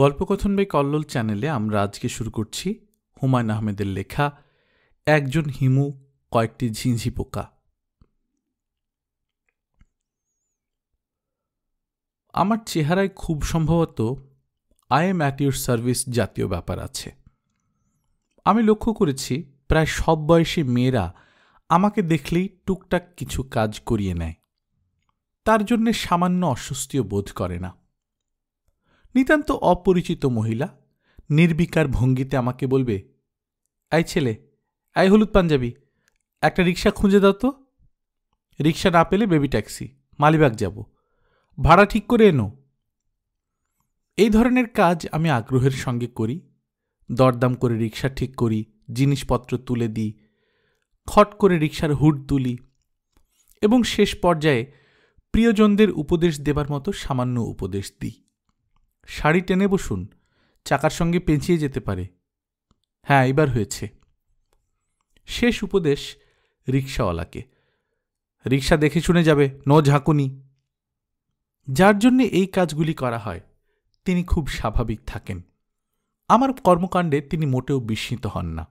গল্পকথন by Kallol চ্যানেলে আমরা আজকে শুরু করছি হুমায়ুন আহমেদের লেখা একজন হিমু কয়েকটি ঝিঁঝি পোকা আমার চেহারায় খুব সম্ভবত I am at your service জাতীয় ব্যাপার আছে আমি লক্ষ্য করেছি প্রায় সব বয়সী মেয়েরা আমাকে দেখলেই টুকটাক কিছু কাজ করিয়ে নেয় তার জন্যে সামান্য অস্বস্তিও বোধ করে না নিতান্ত অপরিচিত মহিলা নির্বিকার ভঙ্গিতে আমাকে বলবে আই ছেলে আই হলুদ পাঞ্জাবি একটা রিক্সা খুঁজে দাও তো রিক্সা না পেলে বেবি ট্যাক্সি মালিবাগ যাব ভাড়া ঠিক করে এনো এই ধরনের কাজ আমি আগ্রহের সঙ্গে করি দরদাম করে রিক্সা ঠিক করি জিনিসপত্র তুলে দিই খট করে রিক্সার হুড তুলি এবং শেষ পর্যায়ে প্রিয়জনদের উপদেশ দেবার মতো সামান্য উপদেশ দিই শাড়ি টেনে বসুন চাকার সঙ্গে পেঁচিয়ে যেতে পারে হ্যাঁ এবার হয়েছে শেষ উপদেশ রিক্সাওয়ালাকে রিক্সা দেখে শুনে যাবে নো ঝাঁকুনি যার জন্য এই কাজগুলি করা হয় তিনি খুব স্বাভাবিক থাকেন আমার কর্মকাণ্ডে তিনি মোটেও বিস্মিত হন না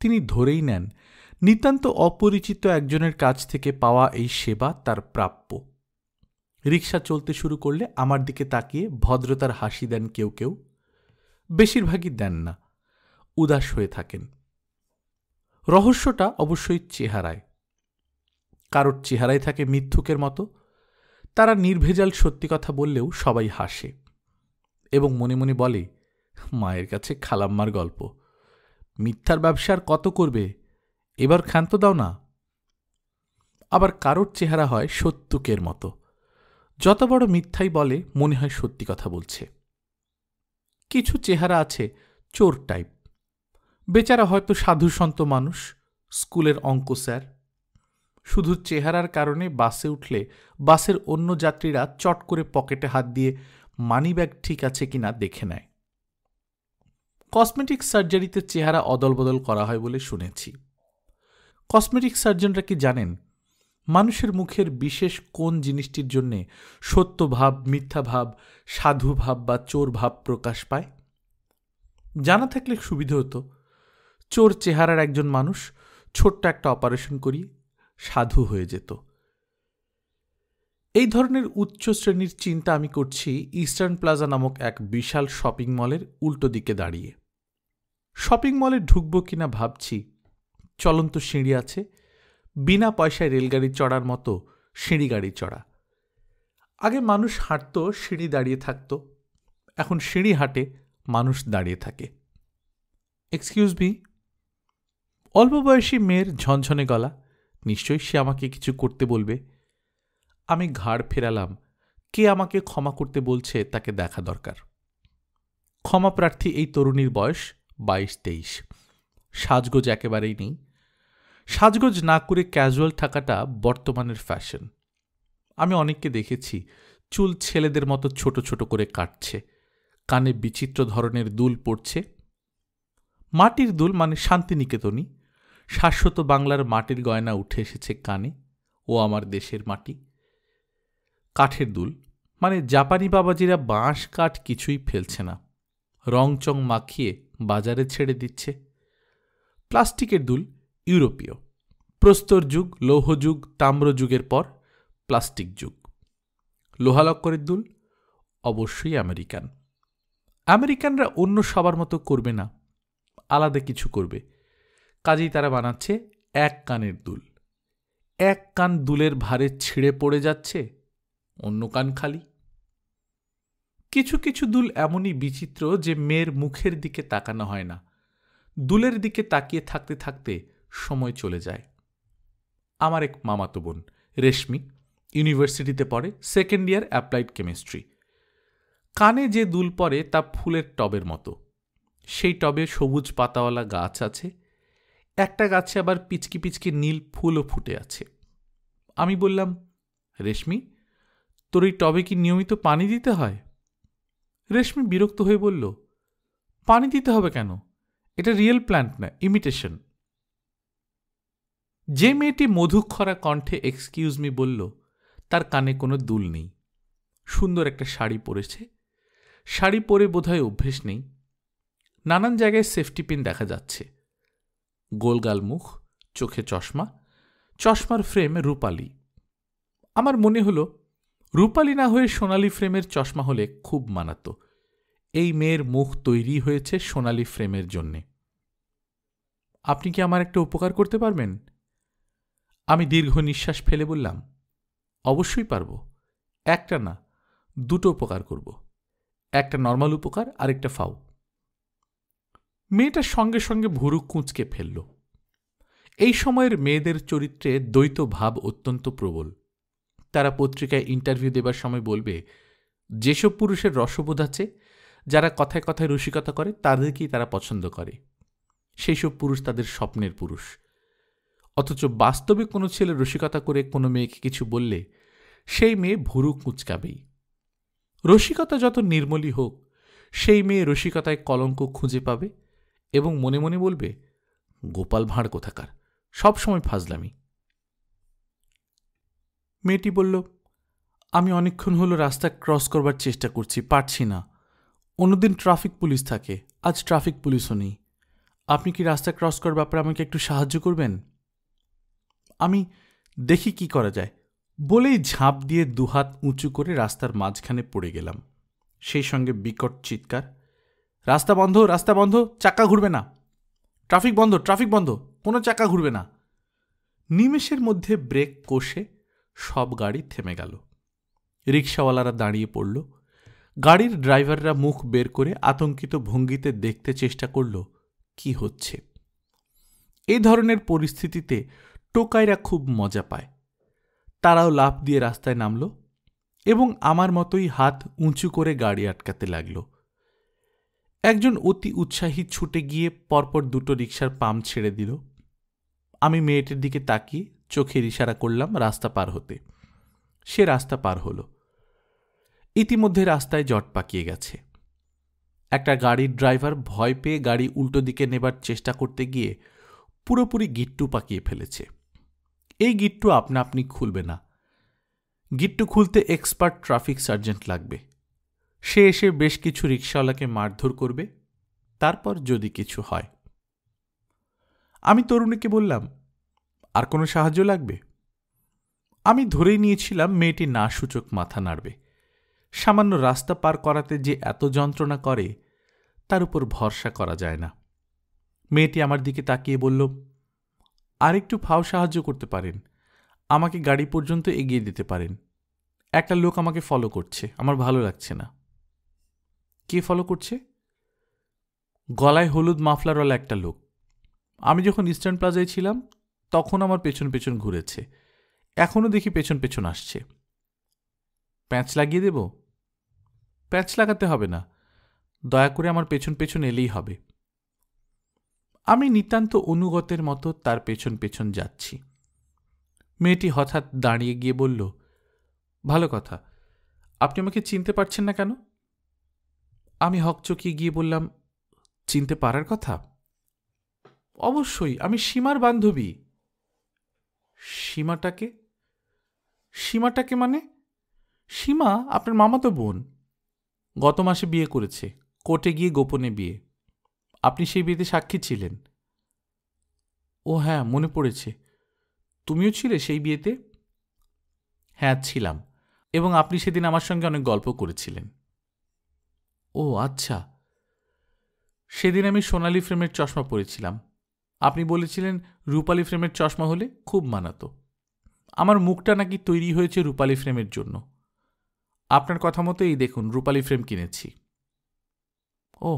তিনি ধরেই নেন নিতান্ত অপরিচিত একজনের কাছ থেকে পাওয়া এই সেবা তার প্রাপ্য রিক্সা চলতে শুরু করলে আমার দিকে তাকিয়ে ভদ্রতার হাসি দেন কেউ কেউ বেশিরভাগই দেন না উদাস হয়ে থাকেন রহস্যটা অবশ্যই চেহারায় কারোর চেহারায় থাকে মিথ্যুকের মতো তারা নির্ভেজাল সত্যি কথা বললেও সবাই হাসে এবং মনে মনে বলে মায়ের কাছে খালাম্মার গল্প মিথ্যার ব্যবসার কত করবে এবার ক্ষান্ত দাও না আবার কারোর চেহারা হয় সত্যুকের মতো যত বড় মিথ্যাই বলে মনে হয় সত্যি কথা বলছে কিছু চেহারা আছে চোর টাইপ বেচারা হয়তো সাধু সন্ত মানুষ স্কুলের অঙ্ক স্যার শুধু চেহারার কারণে বাসে উঠলে বাসের অন্য যাত্রীরা চট করে পকেটে হাত দিয়ে মানিব্যাগ ঠিক আছে কিনা দেখে নেয় কসমেটিক সার্জারিতে চেহারা অদলবদল করা হয় বলে শুনেছি কসমেটিক সার্জনরা কি জানেন মানুষের মুখের বিশেষ কোন জিনিসটির জন্যে সত্যভাব মিথ্যাভাব সাধুভাব বা চোর ভাব প্রকাশ পায় জানা থাকলে সুবিধে হতো চোর চেহারার একজন মানুষ ছোট্ট একটা অপারেশন করি সাধু হয়ে যেত এই ধরনের উচ্চ শ্রেণীর চিন্তা আমি করছি ইস্টার্ন প্লাজা নামক এক বিশাল শপিং মলের উল্টো দিকে দাঁড়িয়ে শপিং মলে ঢুকবো কিনা ভাবছি চলন্ত সিঁড়ি আছে বিনা পয়সায় রেলগাড়ি চড়ার মতো সিঁড়ি গাড়ি চড়া আগে মানুষ হাঁটত সিঁড়ি দাঁড়িয়ে থাকত এখন সিঁড়ি হাঁটে মানুষ দাঁড়িয়ে থাকে এক্সকিউজ মি অল্প বয়সী মেয়ের ঝনঝনে গলা নিশ্চয়ই সে আমাকে কিছু করতে বলবে আমি ঘাড় ফেরালাম কে আমাকে ক্ষমা করতে বলছে তাকে দেখা দরকার ক্ষমা প্রার্থী এই তরুণীর বয়স বাইশ তেইশ সাজগোজ একেবারেই নেই সাজগোজ না করে ক্যাজুয়াল থাকাটা বর্তমানের ফ্যাশন আমি অনেককে দেখেছি চুল ছেলেদের মতো ছোট ছোট করে কাটছে কানে বিচিত্র ধরনের দুল পড়ছে মাটির দুল মানে শান্তিনিকেতনই শাশ্বত বাংলার মাটির গয়না উঠে এসেছে কানে ও আমার দেশের মাটি কাঠের দুল মানে জাপানি বাবাজিরা বাঁশ কাঠ কিছুই ফেলছে না রংচং মাখিয়ে বাজারে ছেড়ে দিচ্ছে প্লাস্টিকের দুল ইউরোপীয় প্রস্তর যুগ লৌহ যুগ তাম্র যুগের পর প্লাস্টিক যুগ লোহালক্করের দুল অবশ্যই আমেরিকান আমেরিকানরা অন্য সবার মতো করবে না আলাদা কিছু করবে কাজেই তারা বানাচ্ছে এক কানের দুল এক কান দুলের ভারে ছিঁড়ে পড়ে যাচ্ছে অন্য কান খালি কিছু কিছু দুল এমনই বিচিত্র যে মেয়ের মুখের দিকে তাকানো হয় না দুলের দিকে তাকিয়ে থাকতে থাকতে সময় চলে যায় আমার এক মামাতো বোন রেশমি ইউনিভার্সিটিতে পড়ে সেকেন্ড ইয়ার অ্যাপ্লাইড কেমিস্ট্রি কানে যে দুল পরে তা ফুলের টবের মতো সেই টবে সবুজ পাতাওয়ালা গাছ আছে একটা গাছে আবার পিচকি পিচকি নীল ফুলও ফুটে আছে আমি বললাম রেশমি তোর এই টবে কি নিয়মিত পানি দিতে হয় রেশমি বিরক্ত হয়ে বলল পানি দিতে হবে কেন এটা রিয়েল প্ল্যান্ট না ইমিটেশন যে মেয়েটি মধুক্ষরা কণ্ঠে এক্সকিউজ মি বলল তার কানে কোনো দুল নেই সুন্দর একটা শাড়ি পরেছে শাড়ি পরে বোধহয় অভ্যেস নেই নানান জায়গায় সেফটি পিন দেখা যাচ্ছে গোলগাল মুখ চোখে চশমা চশমার ফ্রেম রূপালি আমার মনে হল রূপালি না হয়ে সোনালি ফ্রেমের চশমা হলে খুব মানাত এই মেয়ের মুখ তৈরি হয়েছে সোনালি ফ্রেমের জন্যে আপনি কি আমার একটা উপকার করতে পারবেন আমি দীর্ঘ নিঃশ্বাস ফেলে বললাম অবশ্যই পারব একটা না দুটো উপকার করব একটা নর্মাল উপকার আর একটা ফাউ মেয়েটার সঙ্গে সঙ্গে ভুরু কুঁচকে ফেলল এই সময়ের মেয়েদের চরিত্রে দ্বৈত ভাব অত্যন্ত প্রবল তারা পত্রিকায় ইন্টারভিউ দেবার সময় বলবে যেসব পুরুষের রসবোধ আছে যারা কথায় কথায় রসিকতা করে তাদেরকেই তারা পছন্দ করে সেই সব পুরুষ তাদের স্বপ্নের পুরুষ অথচ বাস্তবে কোনো ছেলে রসিকতা করে কোনো মেয়েকে কিছু বললে সেই মেয়ে ভুরু কুঁচকাবেই রসিকতা যত নির্মলই হোক সেই মেয়ে রসিকতায় কলঙ্ক খুঁজে পাবে এবং মনে মনে বলবে গোপাল ভাঁড় কোথাকার সবসময় ফাজলামি মেয়েটি বলল আমি অনেকক্ষণ হলো রাস্তা ক্রস করবার চেষ্টা করছি পারছি না অন্যদিন ট্রাফিক পুলিশ থাকে আজ ট্রাফিক পুলিশও নেই আপনি কি রাস্তা ক্রস করার ব্যাপারে আমাকে একটু সাহায্য করবেন আমি দেখি কি করা যায় বলেই ঝাঁপ দিয়ে দুহাত উঁচু করে রাস্তার মাঝখানে পড়ে গেলাম সেই সঙ্গে বিকট চিৎকার রাস্তা বন্ধ রাস্তা বন্ধ চাকা ঘুরবে না ট্রাফিক বন্ধ ট্রাফিক বন্ধ কোনো চাকা ঘুরবে না নিমেষের মধ্যে ব্রেক কষে সব গাড়ি থেমে গেল রিক্সাওয়ালারা দাঁড়িয়ে পড়ল গাড়ির ড্রাইভাররা মুখ বের করে আতঙ্কিত ভঙ্গিতে দেখতে চেষ্টা করল কি হচ্ছে এই ধরনের পরিস্থিতিতে টোকাইরা খুব মজা পায় তারাও লাফ দিয়ে রাস্তায় নামল এবং আমার মতোই হাত উঁচু করে গাড়ি আটকাতে লাগল একজন অতি উৎসাহী ছুটে গিয়ে পরপর দুটো রিক্সার পাম্প ছেড়ে দিল আমি মেয়েটির দিকে তাকিয়ে চোখের ইশারা করলাম রাস্তা পার হতে সে রাস্তা পার হলো ইতিমধ্যে রাস্তায় জট পাকিয়ে গেছে একটা গাড়ির ড্রাইভার ভয় পেয়ে গাড়ি উল্টো দিকে নেবার চেষ্টা করতে গিয়ে পুরোপুরি গিট্টু পাকিয়ে ফেলেছে এই গিট্টু আপনা আপনি খুলবে না গিট্টু খুলতে এক্সপার্ট ট্রাফিক সার্জেন্ট লাগবে সে এসে বেশ কিছু রিক্সাওয়ালাকে মারধর করবে তারপর যদি কিছু হয় আমি তরুণীকে বললাম আর কোনো সাহায্য লাগবে আমি ধরেই নিয়েছিলাম মেয়েটি না সূচক মাথা নাড়বে সামান্য রাস্তা পার করাতে যে এত যন্ত্রণা করে তার উপর ভরসা করা যায় না মেয়েটি আমার দিকে তাকিয়ে বলল আরেকটু ফাও সাহায্য করতে পারেন আমাকে গাড়ি পর্যন্ত এগিয়ে দিতে পারেন একটা লোক আমাকে ফলো করছে আমার ভালো লাগছে না কে ফলো করছে গলায় হলুদ মাফলারওয়ালা একটা লোক আমি যখন ইস্টার্ন প্লাজায় ছিলাম তখন আমার পেছন পেছন ঘুরেছে এখনও দেখি পেছন পেছন আসছে প্যাঁচ লাগিয়ে দেব প্যাঁচ লাগাতে হবে না দয়া করে আমার পেছন পেছন এলেই হবে আমি নিতান্ত অনুগতের মতো তার পেছন পেছন যাচ্ছি মেয়েটি হঠাৎ দাঁড়িয়ে গিয়ে বলল ভালো কথা আপনি আমাকে চিনতে পারছেন না কেন আমি হকচকিয়ে গিয়ে বললাম চিনতে পারার কথা অবশ্যই আমি সীমার বান্ধবী সীমাটাকে সীমাটাকে মানে সীমা আপনার মামাতো বোন গত মাসে বিয়ে করেছে কোর্টে গিয়ে গোপনে বিয়ে আপনি সেই বিয়েতে সাক্ষী ছিলেন ও হ্যাঁ মনে পড়েছে তুমিও ছিলে সেই বিয়েতে হ্যাঁ ছিলাম এবং আপনি সেদিন আমার সঙ্গে অনেক গল্প করেছিলেন ও আচ্ছা সেদিন আমি সোনালি ফ্রেমের চশমা পরেছিলাম আপনি বলেছিলেন রূপালি ফ্রেমের চশমা হলে খুব মানাতো আমার মুখটা নাকি তৈরি হয়েছে রূপালি ফ্রেমের জন্য আপনার কথা মতো এই দেখুন রূপালি ফ্রেম কিনেছি ও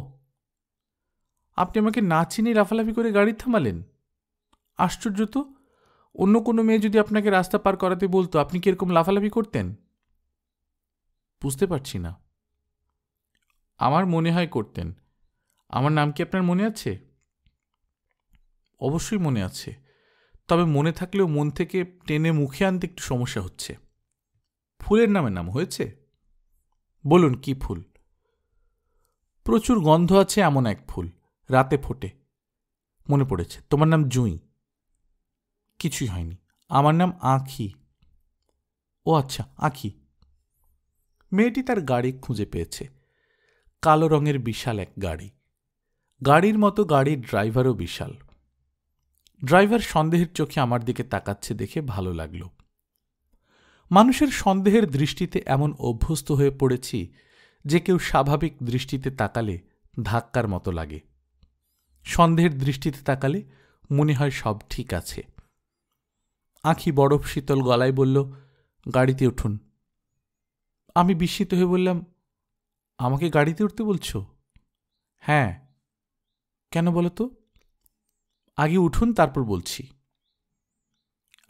আপনি আমাকে না চিনে লাফালাফি করে গাড়ি থামালেন আশ্চর্য তো অন্য কোনো মেয়ে যদি আপনাকে রাস্তা পার করাতে বলতো আপনি কি এরকম লাফালাফি করতেন বুঝতে পারছি না আমার মনে হয় করতেন আমার নাম কি আপনার মনে আছে অবশ্যই মনে আছে তবে মনে থাকলেও মন থেকে টেনে মুখে আনতে একটু সমস্যা হচ্ছে ফুলের নামে নাম হয়েছে বলুন কি ফুল প্রচুর গন্ধ আছে এমন এক ফুল রাতে ফোটে মনে পড়েছে তোমার নাম জুঁই কিছুই হয়নি আমার নাম আঁখি ও আচ্ছা আঁখি মেয়েটি তার গাড়ি খুঁজে পেয়েছে কালো রঙের বিশাল এক গাড়ি গাড়ির মতো গাড়ির ড্রাইভারও বিশাল ড্রাইভার সন্দেহের চোখে আমার দিকে তাকাচ্ছে দেখে ভালো লাগল মানুষের সন্দেহের দৃষ্টিতে এমন অভ্যস্ত হয়ে পড়েছি যে কেউ স্বাভাবিক দৃষ্টিতে তাকালে ধাক্কার মতো লাগে সন্দেহের দৃষ্টিতে তাকালে মনে হয় সব ঠিক আছে আঁখি বরফ শীতল গলায় বলল গাড়িতে উঠুন আমি বিস্মিত হয়ে বললাম আমাকে গাড়িতে উঠতে বলছো হ্যাঁ কেন বলো তো আগে উঠুন তারপর বলছি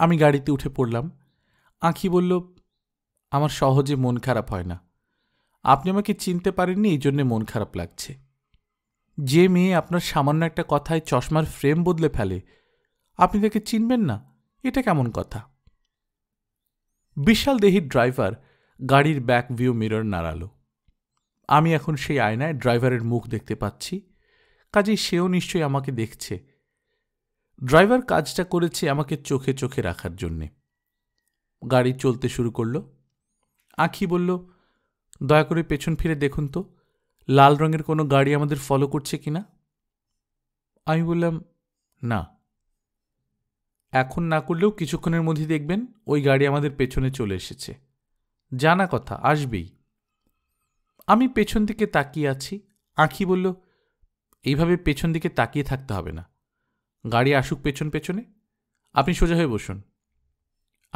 আমি গাড়িতে উঠে পড়লাম আঁখি বলল আমার সহজে মন খারাপ হয় না আপনি আমাকে চিনতে পারেননি এই জন্যে মন খারাপ লাগছে যে মেয়ে আপনার সামান্য একটা কথায় চশমার ফ্রেম বদলে ফেলে আপনি তাকে চিনবেন না এটা কেমন কথা বিশাল দেহির ড্রাইভার গাড়ির ব্যাক ভিউ মিরর নাড়ালো আমি এখন সেই আয়নায় ড্রাইভারের মুখ দেখতে পাচ্ছি কাজেই সেও নিশ্চয়ই আমাকে দেখছে ড্রাইভার কাজটা করেছে আমাকে চোখে চোখে রাখার জন্যে গাড়ি চলতে শুরু করল আঁখি বলল দয়া করে পেছন ফিরে দেখুন তো লাল রঙের কোনো গাড়ি আমাদের ফলো করছে কি না আমি বললাম না এখন না করলেও কিছুক্ষণের মধ্যে দেখবেন ওই গাড়ি আমাদের পেছনে চলে এসেছে জানা কথা আসবেই আমি পেছন দিকে তাকিয়ে আছি আঁখি বলল এইভাবে পেছন দিকে তাকিয়ে থাকতে হবে না গাড়ি আসুক পেছন পেছনে আপনি সোজা হয়ে বসুন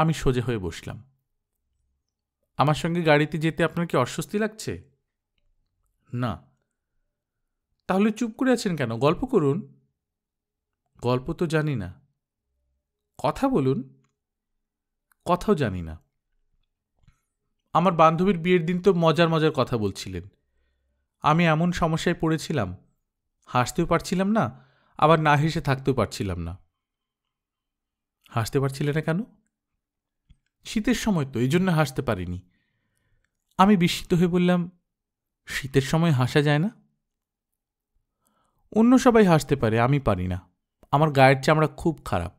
আমি সোজা হয়ে বসলাম আমার সঙ্গে গাড়িতে যেতে আপনার কি অস্বস্তি লাগছে না তাহলে চুপ করে আছেন কেন গল্প করুন গল্প তো জানি না কথা বলুন কথাও জানি না আমার বান্ধবীর বিয়ের দিন তো মজার মজার কথা বলছিলেন আমি এমন সমস্যায় পড়েছিলাম হাসতেও পারছিলাম না আবার না হেসে থাকতেও পারছিলাম না হাসতে পারছিলে না কেন শীতের সময় তো এই জন্য হাসতে পারিনি আমি বিস্মিত হয়ে বললাম শীতের সময় হাসা যায় না অন্য সবাই হাসতে পারে আমি পারি না আমার গায়ের চামড়া খুব খারাপ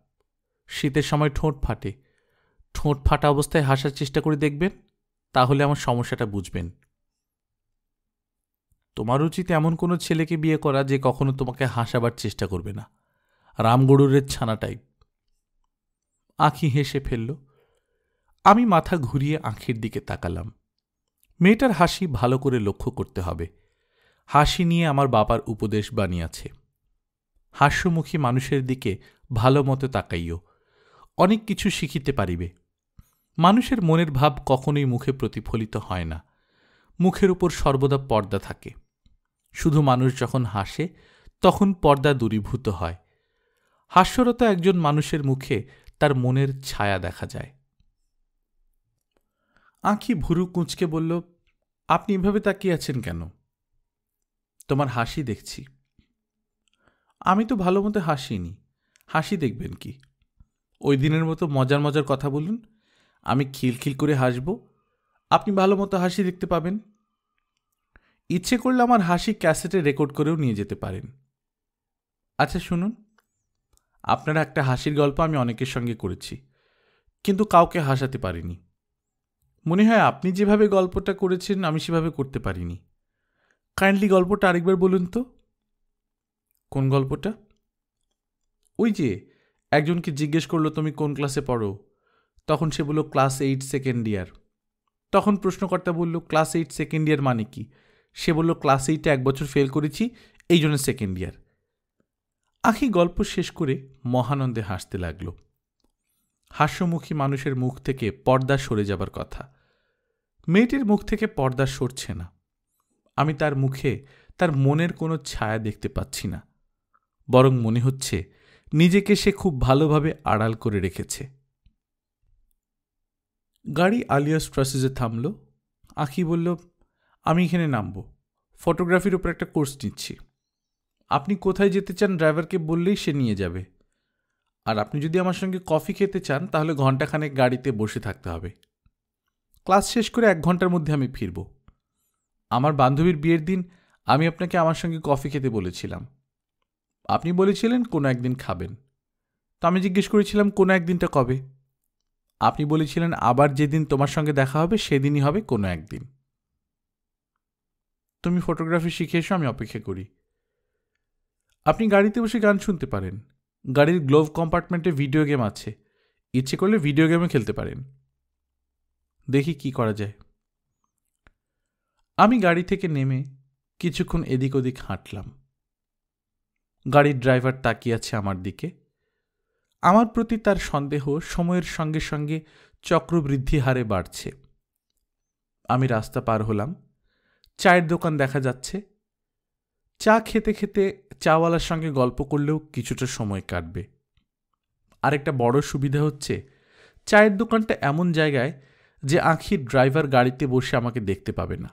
শীতের সময় ঠোঁট ফাটে ঠোঁট ফাটা অবস্থায় হাসার চেষ্টা করে দেখবেন তাহলে আমার সমস্যাটা বুঝবেন তোমার উচিত এমন কোনো ছেলেকে বিয়ে করা যে কখনো তোমাকে হাসাবার চেষ্টা করবে না রামগরুরের ছানা টাইপ আঁখি হেসে ফেলল আমি মাথা ঘুরিয়ে আঁখির দিকে তাকালাম মেয়েটার হাসি ভালো করে লক্ষ্য করতে হবে হাসি নিয়ে আমার বাবার উপদেশ বানিয়েছে হাস্যমুখী মানুষের দিকে ভালো মতো তাকাইও অনেক কিছু শিখিতে পারিবে মানুষের মনের ভাব কখনোই মুখে প্রতিফলিত হয় না মুখের উপর সর্বদা পর্দা থাকে শুধু মানুষ যখন হাসে তখন পর্দা দূরীভূত হয় হাস্যরত একজন মানুষের মুখে তার মনের ছায়া দেখা যায় আঁখি ভুরু কুঁচকে বলল আপনি এভাবে তাকিয়ে আছেন কেন তোমার হাসি দেখছি আমি তো ভালো মতো হাসিনি হাসি দেখবেন কি ওই দিনের মতো মজার মজার কথা বলুন আমি খিলখিল করে হাসব আপনি ভালো মতো হাসি দেখতে পাবেন ইচ্ছে করলে আমার হাসি ক্যাসেটে রেকর্ড করেও নিয়ে যেতে পারেন আচ্ছা শুনুন আপনারা একটা হাসির গল্প আমি অনেকের সঙ্গে করেছি কিন্তু কাউকে হাসাতে পারিনি মনে হয় আপনি যেভাবে গল্পটা করেছেন আমি সেভাবে করতে পারিনি কাইন্ডলি গল্পটা আরেকবার বলুন তো কোন গল্পটা ওই যে একজনকে জিজ্ঞেস করলো তুমি কোন ক্লাসে পড়ো তখন সে বলল ক্লাস এইট সেকেন্ড ইয়ার তখন প্রশ্নকর্তা বলল ক্লাস এইট সেকেন্ড ইয়ার মানে কি সে বলল ক্লাস এইটে এক বছর ফেল করেছি এই জন্য সেকেন্ড ইয়ার আখি গল্প শেষ করে মহানন্দে হাসতে লাগলো হাস্যমুখী মানুষের মুখ থেকে পর্দা সরে যাবার কথা মেয়েটির মুখ থেকে পর্দা সরছে না আমি তার মুখে তার মনের কোনো ছায়া দেখতে পাচ্ছি না বরং মনে হচ্ছে নিজেকে সে খুব ভালোভাবে আড়াল করে রেখেছে গাড়ি আলিয়াস ট্রাসেজে থামল আঁকি বলল আমি এখানে নামব ফটোগ্রাফির ওপর একটা কোর্স নিচ্ছি আপনি কোথায় যেতে চান ড্রাইভারকে বললেই সে নিয়ে যাবে আর আপনি যদি আমার সঙ্গে কফি খেতে চান তাহলে ঘন্টাখানেক গাড়িতে বসে থাকতে হবে ক্লাস শেষ করে এক ঘন্টার মধ্যে আমি ফিরব আমার বান্ধবীর বিয়ের দিন আমি আপনাকে আমার সঙ্গে কফি খেতে বলেছিলাম আপনি বলেছিলেন কোনো একদিন খাবেন তো আমি জিজ্ঞেস করেছিলাম কোনো একদিনটা কবে আপনি বলেছিলেন আবার যেদিন তোমার সঙ্গে দেখা হবে সেদিনই হবে কোনো একদিন তুমি ফটোগ্রাফি শিখে এসো আমি অপেক্ষা করি আপনি গাড়িতে বসে গান শুনতে পারেন গাড়ির গ্লোভ কম্পার্টমেন্টে ভিডিও গেম আছে ইচ্ছে করলে ভিডিও গেমে খেলতে পারেন দেখি কি করা যায় আমি গাড়ি থেকে নেমে কিছুক্ষণ এদিক ওদিক হাঁটলাম গাড়ির ড্রাইভার তাকিয়ে আছে আমার দিকে আমার প্রতি তার সন্দেহ সময়ের সঙ্গে সঙ্গে চক্রবৃদ্ধি হারে বাড়ছে আমি রাস্তা পার হলাম চায়ের দোকান দেখা যাচ্ছে চা খেতে খেতে চাওয়ালার সঙ্গে গল্প করলেও কিছুটা সময় কাটবে আরেকটা বড় সুবিধা হচ্ছে চায়ের দোকানটা এমন জায়গায় যে আঁখির ড্রাইভার গাড়িতে বসে আমাকে দেখতে পাবে না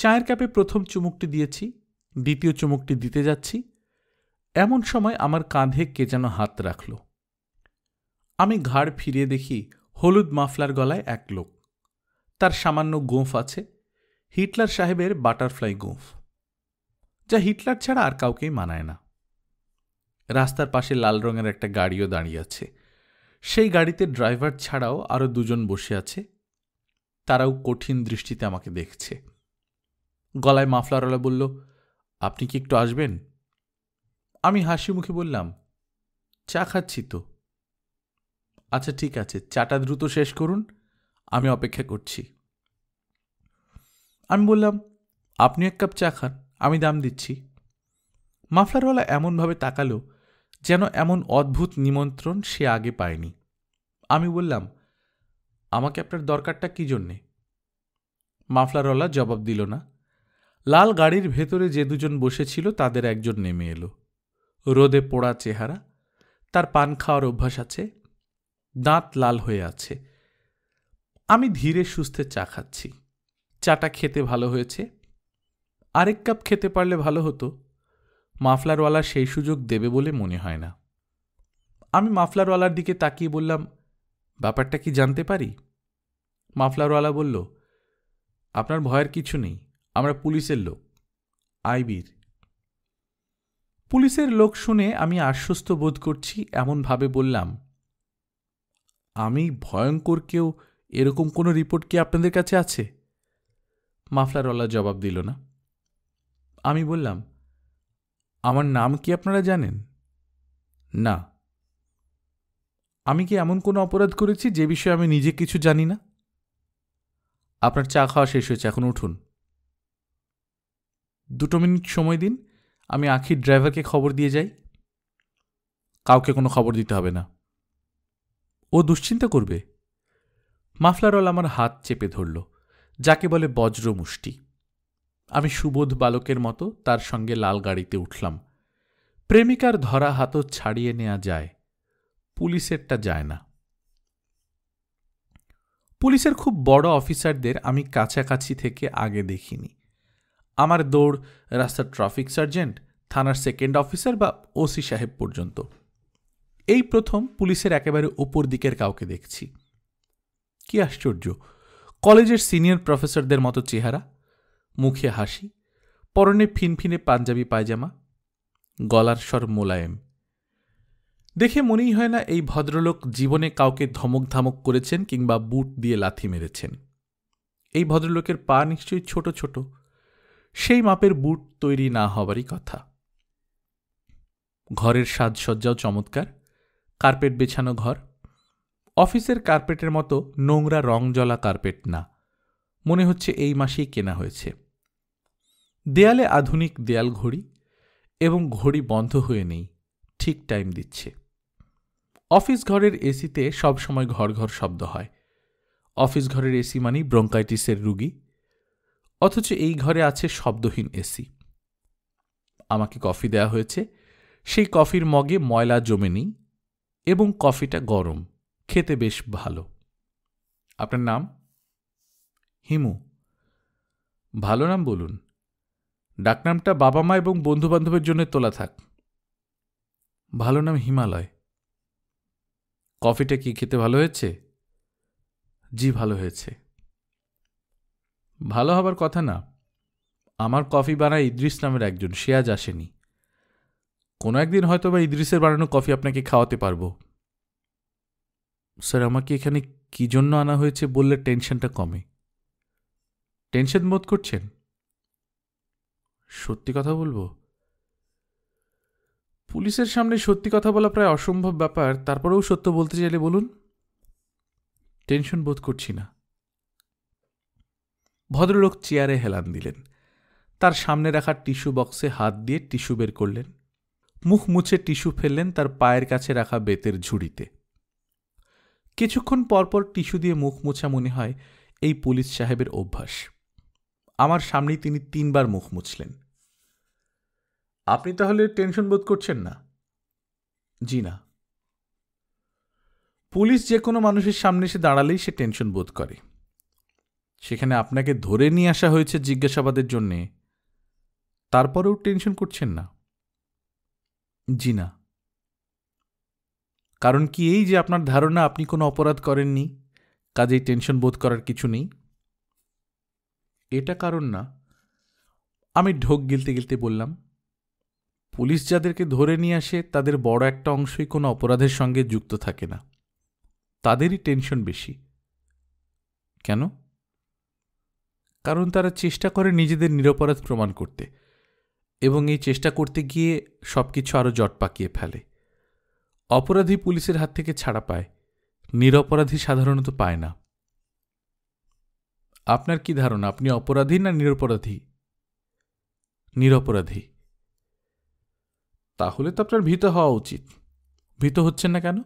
চায়ের কাপে প্রথম চুমুকটি দিয়েছি দ্বিতীয় চুমুকটি দিতে যাচ্ছি এমন সময় আমার কাঁধে কে যেন হাত রাখল আমি ঘাড় ফিরিয়ে দেখি হলুদ মাফলার গলায় এক লোক তার সামান্য গোঁফ আছে হিটলার সাহেবের বাটারফ্লাই গোঁফ যা হিটলার ছাড়া আর কাউকেই মানায় না রাস্তার পাশে লাল রঙের একটা গাড়িও দাঁড়িয়ে আছে সেই গাড়িতে ড্রাইভার ছাড়াও আরও দুজন বসে আছে তারাও কঠিন দৃষ্টিতে আমাকে দেখছে গলায় মাফলারওয়ালা বলল আপনি কি একটু আসবেন আমি হাসি মুখে বললাম চা খাচ্ছি তো আচ্ছা ঠিক আছে চাটা দ্রুত শেষ করুন আমি অপেক্ষা করছি আমি বললাম আপনি এক কাপ চা খান আমি দাম দিচ্ছি মাফলারওয়ালা এমনভাবে তাকালো যেন এমন অদ্ভুত নিমন্ত্রণ সে আগে পায়নি আমি বললাম আমাকে আপনার দরকারটা কী জন্যে মাফলারওয়ালা জবাব দিল না লাল গাড়ির ভেতরে যে দুজন বসেছিল তাদের একজন নেমে এলো রোদে পোড়া চেহারা তার পান খাওয়ার অভ্যাস আছে দাঁত লাল হয়ে আছে আমি ধীরে সুস্থে চা খাচ্ছি চাটা খেতে ভালো হয়েছে আরেক কাপ খেতে পারলে ভালো হতো মাফলারওয়ালা সেই সুযোগ দেবে বলে মনে হয় না আমি মাফলারওয়ালার দিকে তাকিয়ে বললাম ব্যাপারটা কি জানতে পারি মাফলারওয়ালা বলল আপনার ভয়ের কিছু নেই আমরা পুলিশের লোক আইবির পুলিশের লোক শুনে আমি আশ্বস্ত বোধ করছি এমনভাবে বললাম আমি ভয়ঙ্কর কেউ এরকম কোনো রিপোর্ট কি আপনাদের কাছে আছে মাফলারওয়ালা জবাব দিল না আমি বললাম আমার নাম কি আপনারা জানেন না আমি কি এমন কোনো অপরাধ করেছি যে বিষয়ে আমি নিজে কিছু জানি না আপনার চা খাওয়া শেষ হয়েছে এখন উঠুন দুটো মিনিট সময় দিন আমি আখির ড্রাইভারকে খবর দিয়ে যাই কাউকে কোনো খবর দিতে হবে না ও দুশ্চিন্তা করবে মাফলারল আমার হাত চেপে ধরল যাকে বলে বজ্র মুষ্টি আমি সুবোধ বালকের মতো তার সঙ্গে লাল গাড়িতে উঠলাম প্রেমিকার ধরা হাতও ছাড়িয়ে নেওয়া যায় পুলিশেরটা যায় না পুলিশের খুব বড় অফিসারদের আমি কাছাকাছি থেকে আগে দেখিনি আমার দৌড় রাস্তার ট্রাফিক সার্জেন্ট থানার সেকেন্ড অফিসার বা ওসি সাহেব পর্যন্ত এই প্রথম পুলিশের একেবারে ওপর দিকের কাউকে দেখছি কি আশ্চর্য কলেজের সিনিয়র প্রফেসরদের মতো চেহারা মুখে হাসি পরনে ফিনফিনে পাঞ্জাবি পায়জামা গলার স্বর মোলায়েম দেখে মনেই হয় না এই ভদ্রলোক জীবনে কাউকে ধমক ধামক করেছেন কিংবা বুট দিয়ে লাথি মেরেছেন এই ভদ্রলোকের পা নিশ্চয়ই ছোট ছোট সেই মাপের বুট তৈরি না হবারই কথা ঘরের সাজসজ্জাও চমৎকার কার্পেট বেছানো ঘর অফিসের কার্পেটের মতো নোংরা রং জলা কার্পেট না মনে হচ্ছে এই মাসেই কেনা হয়েছে দেয়ালে আধুনিক দেয়াল ঘড়ি এবং ঘড়ি বন্ধ হয়ে নেই ঠিক টাইম দিচ্ছে অফিস ঘরের এসিতে সবসময় ঘর ঘর শব্দ হয় অফিস ঘরের এসি মানেই ব্রঙ্কাইটিসের রুগী অথচ এই ঘরে আছে শব্দহীন এসি আমাকে কফি দেয়া হয়েছে সেই কফির মগে ময়লা জমে নেই এবং কফিটা গরম খেতে বেশ ভালো আপনার নাম হিমু ভালো নাম বলুন ডাকনামটা বাবা মা এবং বন্ধুবান্ধবের জন্য তোলা থাক ভালো নাম হিমালয় কফিটা কি খেতে ভালো হয়েছে জি ভালো হয়েছে ভালো হবার কথা না আমার কফি বানায় ইদ্রিস নামের একজন সে আজ আসেনি কোনো একদিন হয়তো বা ইদ্রিসের বানানো কফি আপনাকে খাওয়াতে পারব স্যার আমাকে এখানে কী জন্য আনা হয়েছে বললে টেনশনটা কমে টেনশন বোধ করছেন সত্যি কথা বলবো পুলিশের সামনে সত্যি কথা বলা প্রায় অসম্ভব ব্যাপার তারপরেও সত্য বলতে চাইলে বলুন টেনশন বোধ করছি না ভদ্রলোক চেয়ারে হেলান দিলেন তার সামনে রাখা টিস্যু বক্সে হাত দিয়ে টিস্যু বের করলেন মুখ মুছে টিস্যু ফেললেন তার পায়ের কাছে রাখা বেতের ঝুড়িতে কিছুক্ষণ পরপর টিস্যু দিয়ে মুখ মোছা মনে হয় এই পুলিশ সাহেবের অভ্যাস আমার সামনে তিনি তিনবার মুখ মুছলেন আপনি তাহলে টেনশন বোধ করছেন না জি না পুলিশ যে কোনো মানুষের সামনে এসে দাঁড়ালেই সে টেনশন বোধ করে সেখানে আপনাকে ধরে নিয়ে আসা হয়েছে জিজ্ঞাসাবাদের জন্যে তারপরেও টেনশন করছেন না জি না কারণ কি এই যে আপনার ধারণা আপনি কোনো অপরাধ করেননি কাজেই টেনশন বোধ করার কিছু নেই এটা কারণ না আমি ঢোক গিলতে গিলতে বললাম পুলিশ যাদেরকে ধরে নিয়ে আসে তাদের বড় একটা অংশই কোনো অপরাধের সঙ্গে যুক্ত থাকে না তাদেরই টেনশন বেশি কেন কারণ তারা চেষ্টা করে নিজেদের নিরপরাধ প্রমাণ করতে এবং এই চেষ্টা করতে গিয়ে সব কিছু আরও জট পাকিয়ে ফেলে অপরাধী পুলিশের হাত থেকে ছাড়া পায় নিরপরাধী সাধারণত পায় না আপনার কি ধারণা আপনি অপরাধী না নিরপরাধী নিরপরাধী তাহলে তো আপনার ভীত হওয়া উচিত ভীত হচ্ছেন না কেন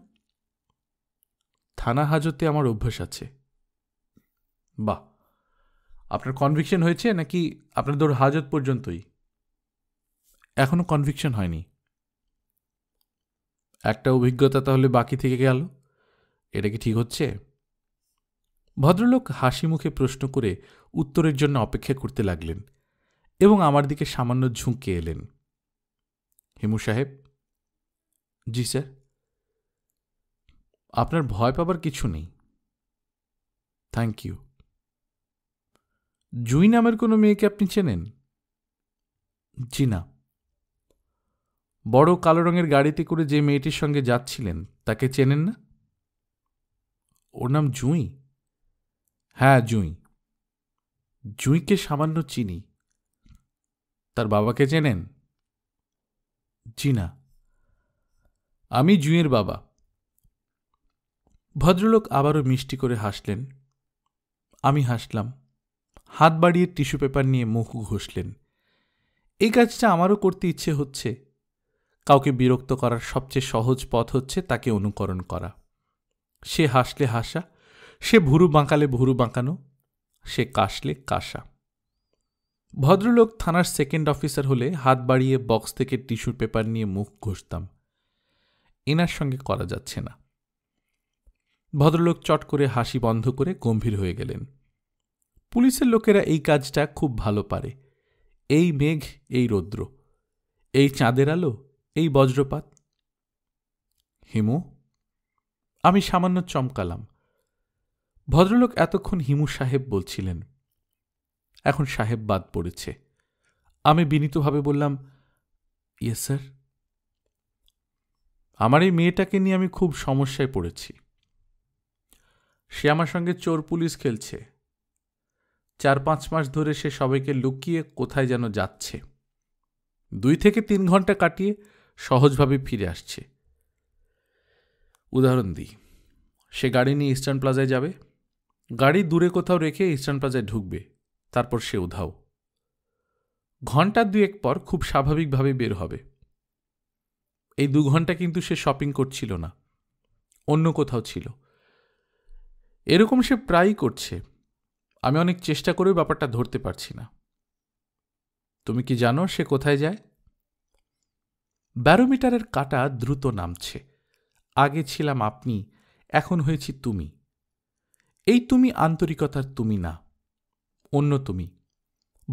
থানা হাজতে আমার অভ্যাস আছে বাহ আপনার কনভিকশন হয়েছে নাকি আপনার দৌড় হাজত পর্যন্তই এখনও কনভিকশন হয়নি একটা অভিজ্ঞতা তাহলে বাকি থেকে গেল এটা কি ঠিক হচ্ছে ভদ্রলোক হাসি মুখে প্রশ্ন করে উত্তরের জন্য অপেক্ষা করতে লাগলেন এবং আমার দিকে সামান্য ঝুঁকে এলেন হিমু সাহেব জি স্যার আপনার ভয় পাবার কিছু নেই থ্যাংক ইউ জুই নামের কোনো মেয়েকে আপনি চেনেন জি না বড় কালো রঙের গাড়িতে করে যে মেয়েটির সঙ্গে যাচ্ছিলেন তাকে চেনেন না ওর নাম জুঁই হ্যাঁ জুঁই জুঁইকে সামান্য চিনি তার বাবাকে চেনেন জি না আমি জুঁয়ের বাবা ভদ্রলোক আবারও মিষ্টি করে হাসলেন আমি হাসলাম হাত বাড়িয়ে টিস্যু পেপার নিয়ে মুখ ঘষলেন এই কাজটা আমারও করতে ইচ্ছে হচ্ছে কাউকে বিরক্ত করার সবচেয়ে সহজ পথ হচ্ছে তাকে অনুকরণ করা সে হাসলে হাসা সে ভুরু বাঁকালে ভুরু বাঁকানো সে কাশলে কাশা ভদ্রলোক থানার সেকেন্ড অফিসার হলে হাত বাড়িয়ে বক্স থেকে টিস্যুর পেপার নিয়ে মুখ ঘষতাম এনার সঙ্গে করা যাচ্ছে না ভদ্রলোক চট করে হাসি বন্ধ করে গম্ভীর হয়ে গেলেন পুলিশের লোকেরা এই কাজটা খুব ভালো পারে এই মেঘ এই রৌদ্র এই চাঁদের আলো এই বজ্রপাত হিমু আমি সামান্য চমকালাম ভদ্রলোক এতক্ষণ হিমু সাহেব বলছিলেন এখন সাহেব বাদ পড়েছে আমি বিনীতভাবে বললাম ইয়েস স্যার আমার এই মেয়েটাকে নিয়ে আমি খুব সমস্যায় পড়েছি সে আমার সঙ্গে চোর পুলিশ খেলছে চার পাঁচ মাস ধরে সে সবাইকে লুকিয়ে কোথায় যেন যাচ্ছে দুই থেকে তিন ঘন্টা কাটিয়ে সহজভাবে ফিরে আসছে উদাহরণ দিই সে গাড়ি নিয়ে ইস্টার্ন প্লাজায় যাবে গাড়ি দূরে কোথাও রেখে ইস্টার্ন প্লাজায় ঢুকবে তারপর সে উধাও ঘন্টা দুয়েক পর খুব স্বাভাবিকভাবে বের হবে এই দু ঘন্টা কিন্তু সে শপিং করছিল না অন্য কোথাও ছিল এরকম সে প্রায়ই করছে আমি অনেক চেষ্টা করেও ব্যাপারটা ধরতে পারছি না তুমি কি জানো সে কোথায় যায় ব্যারোমিটারের কাটা দ্রুত নামছে আগে ছিলাম আপনি এখন হয়েছি তুমি এই তুমি আন্তরিকতার তুমি না অন্য তুমি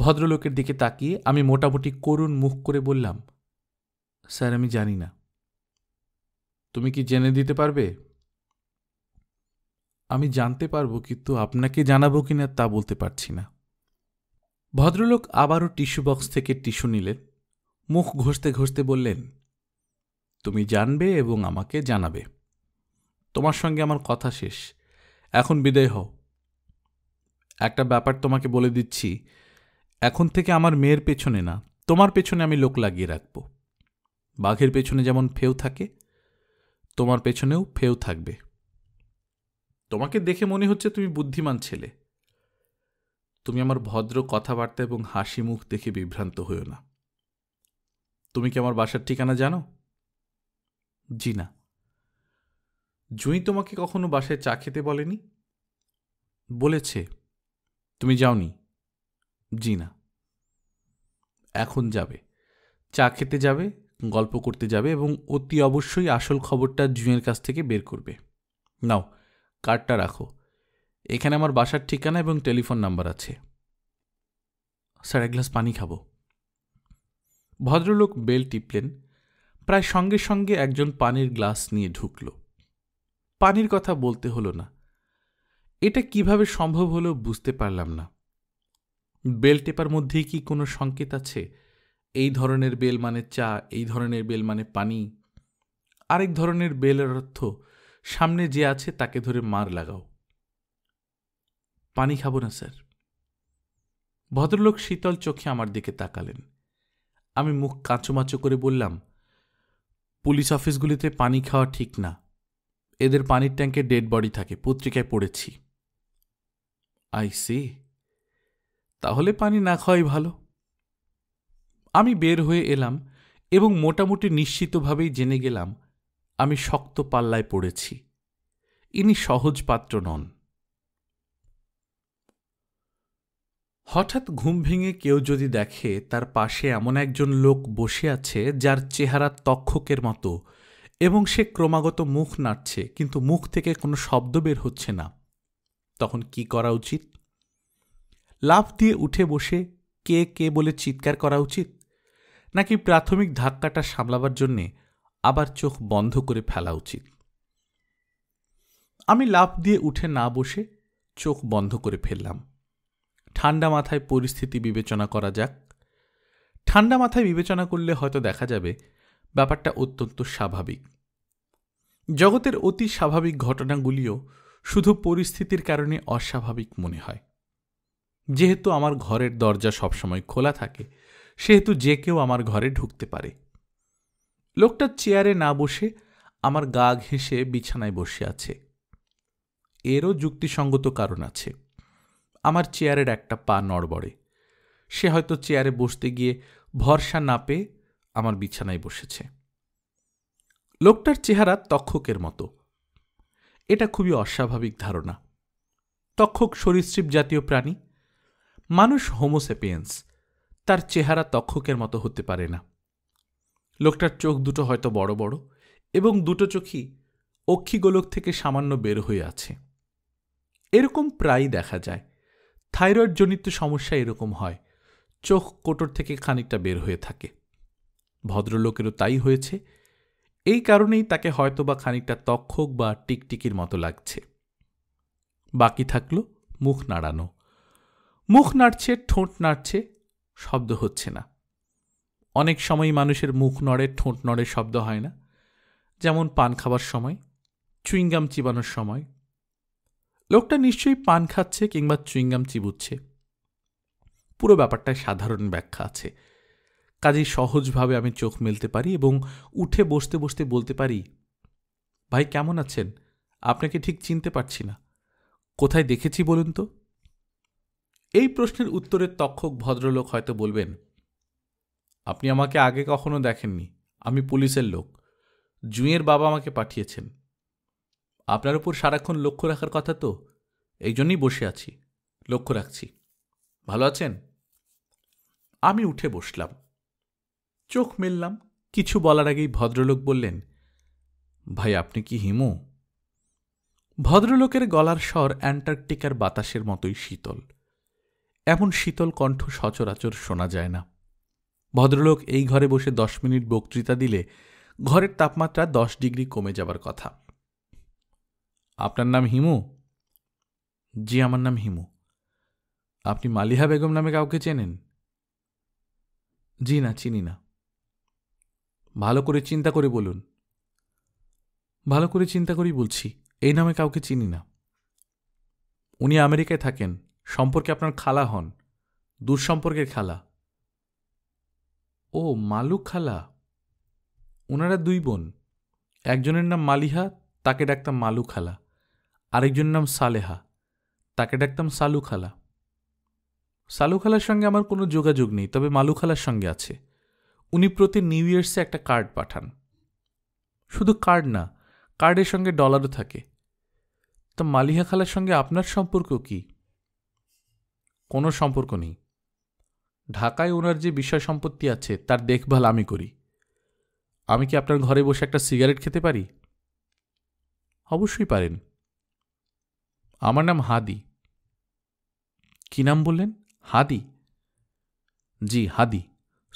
ভদ্রলোকের দিকে তাকিয়ে আমি মোটামুটি করুণ মুখ করে বললাম স্যার আমি জানি না তুমি কি জেনে দিতে পারবে আমি জানতে পারবো কিন্তু আপনাকে জানাবো কি না তা বলতে পারছি না ভদ্রলোক আবারও টিস্যু বক্স থেকে টিস্যু নিলেন মুখ ঘষতে ঘষতে বললেন তুমি জানবে এবং আমাকে জানাবে তোমার সঙ্গে আমার কথা শেষ এখন বিদায় হও একটা ব্যাপার তোমাকে বলে দিচ্ছি এখন থেকে আমার মেয়ের পেছনে না তোমার পেছনে আমি লোক লাগিয়ে রাখব বাঘের পেছনে যেমন ফেউ থাকে তোমার পেছনেও ফেউ থাকবে তোমাকে দেখে মনে হচ্ছে তুমি বুদ্ধিমান ছেলে তুমি আমার ভদ্র কথাবার্তা এবং হাসি মুখ দেখে বিভ্রান্ত হইও না তুমি কি আমার বাসার ঠিকানা জানো জি না জুঁই তোমাকে কখনো বাসায় চা খেতে বলেনি বলেছে তুমি যাওনি জি না এখন যাবে চা খেতে যাবে গল্প করতে যাবে এবং অতি অবশ্যই আসল খবরটা জুঁয়ের কাছ থেকে বের করবে নাও কার্ডটা রাখো এখানে আমার বাসার ঠিকানা এবং টেলিফোন নাম্বার আছে স্যার এক গ্লাস পানি খাবো ভদ্রলোক বেল টিপলেন প্রায় সঙ্গে সঙ্গে একজন পানির গ্লাস নিয়ে ঢুকলো পানির কথা বলতে হলো না এটা কিভাবে সম্ভব হলো বুঝতে পারলাম না বেল টেপার মধ্যেই কি কোনো সংকেত আছে এই ধরনের বেল মানে চা এই ধরনের বেল মানে পানি আরেক ধরনের বেলের অর্থ সামনে যে আছে তাকে ধরে মার লাগাও পানি খাবো না স্যার ভদ্রলোক শীতল চোখে আমার দিকে তাকালেন আমি মুখ কাঁচোমাচো করে বললাম পুলিশ অফিসগুলিতে পানি খাওয়া ঠিক না এদের পানির ট্যাঙ্কে ডেড বডি থাকে পত্রিকায় পড়েছি আই সি তাহলে পানি না খাওয়াই ভালো আমি বের হয়ে এলাম এবং মোটামুটি নিশ্চিতভাবেই জেনে গেলাম আমি শক্ত পাল্লায় পড়েছি ইনি সহজ পাত্র নন হঠাৎ ঘুম ভেঙে কেউ যদি দেখে তার পাশে এমন একজন লোক বসে আছে যার চেহারা তক্ষকের মতো এবং সে ক্রমাগত মুখ নাড়ছে কিন্তু মুখ থেকে কোনো শব্দ বের হচ্ছে না তখন কি করা উচিত লাফ দিয়ে উঠে বসে কে কে বলে চিৎকার করা উচিত নাকি প্রাথমিক ধাক্কাটা সামলাবার জন্যে আবার চোখ বন্ধ করে ফেলা উচিত আমি লাফ দিয়ে উঠে না বসে চোখ বন্ধ করে ফেললাম ঠান্ডা মাথায় পরিস্থিতি বিবেচনা করা যাক ঠান্ডা মাথায় বিবেচনা করলে হয়তো দেখা যাবে ব্যাপারটা অত্যন্ত স্বাভাবিক জগতের অতি স্বাভাবিক ঘটনাগুলিও শুধু পরিস্থিতির কারণে অস্বাভাবিক মনে হয় যেহেতু আমার ঘরের দরজা সবসময় খোলা থাকে সেহেতু যে কেউ আমার ঘরে ঢুকতে পারে লোকটা চেয়ারে না বসে আমার গা ঘেঁষে বিছানায় বসে আছে এরও যুক্তিসঙ্গত কারণ আছে আমার চেয়ারের একটা পা নড়বড়ে সে হয়তো চেয়ারে বসতে গিয়ে ভরসা না পেয়ে আমার বিছানায় বসেছে লোকটার চেহারা তক্ষকের মতো এটা খুবই অস্বাভাবিক ধারণা তক্ষক সরীসৃপ জাতীয় প্রাণী মানুষ হোমোসেপিয়েন্স তার চেহারা তক্ষকের মতো হতে পারে না লোকটার চোখ দুটো হয়তো বড় বড় এবং দুটো চোখই অক্ষিগোলক থেকে সামান্য বের হয়ে আছে এরকম প্রায় দেখা যায় থাইরয়েডজনিত সমস্যা এরকম হয় চোখ কোটর থেকে খানিকটা বের হয়ে থাকে ভদ্রলোকেরও তাই হয়েছে এই কারণেই তাকে হয়তো বা খানিকটা তক্ষক বা টিকটিকির মতো লাগছে বাকি থাকল মুখ নাড়ানো মুখ নাড়ছে ঠোঁট নাড়ছে শব্দ হচ্ছে না অনেক সময় মানুষের মুখ নড়ে ঠোঁট নড়ে শব্দ হয় না যেমন পান খাবার সময় চুইংগাম চিবানোর সময় লোকটা নিশ্চয়ই পান খাচ্ছে কিংবা চুইংগাম চিবুচ্ছে পুরো ব্যাপারটায় সাধারণ ব্যাখ্যা আছে কাজেই সহজভাবে আমি চোখ মেলতে পারি এবং উঠে বসতে বসতে বলতে পারি ভাই কেমন আছেন আপনাকে ঠিক চিনতে পারছি না কোথায় দেখেছি বলুন তো এই প্রশ্নের উত্তরে তক্ষক ভদ্রলোক হয়তো বলবেন আপনি আমাকে আগে কখনো দেখেননি আমি পুলিশের লোক জুঁয়ের বাবা আমাকে পাঠিয়েছেন আপনার উপর সারাক্ষণ লক্ষ্য রাখার কথা তো এই জন্যই বসে আছি লক্ষ্য রাখছি ভালো আছেন আমি উঠে বসলাম চোখ মেললাম কিছু বলার আগেই ভদ্রলোক বললেন ভাই আপনি কি হিমু ভদ্রলোকের গলার স্বর অ্যান্টার্কটিকার বাতাসের মতোই শীতল এমন শীতল কণ্ঠ সচরাচর শোনা যায় না ভদ্রলোক এই ঘরে বসে দশ মিনিট বক্তৃতা দিলে ঘরের তাপমাত্রা দশ ডিগ্রি কমে যাবার কথা আপনার নাম হিমু জি আমার নাম হিমু আপনি মালিহা বেগম নামে কাউকে চেনেন জি না চিনি না ভালো করে চিন্তা করে বলুন ভালো করে চিন্তা করেই বলছি এই নামে কাউকে চিনি না উনি আমেরিকায় থাকেন সম্পর্কে আপনার খালা হন দূর সম্পর্কের খালা ও মালুক খালা ওনারা দুই বোন একজনের নাম মালিহা তাকে ডাকতাম মালু খালা আরেকজনের নাম সালেহা তাকে ডাকতাম সালু খালা সালু খালার সঙ্গে আমার কোনো যোগাযোগ নেই তবে মালু খালার সঙ্গে আছে উনি প্রতি নিউ ইয়ার্সে একটা কার্ড পাঠান শুধু কার্ড না কার্ডের সঙ্গে ডলারও থাকে তো মালিহা খালার সঙ্গে আপনার সম্পর্ক কি কোনো সম্পর্ক নেই ঢাকায় ওনার যে বিষয় সম্পত্তি আছে তার দেখভাল আমি করি আমি কি আপনার ঘরে বসে একটা সিগারেট খেতে পারি অবশ্যই পারেন আমার নাম হাদি কি নাম বললেন হাদি জি হাদি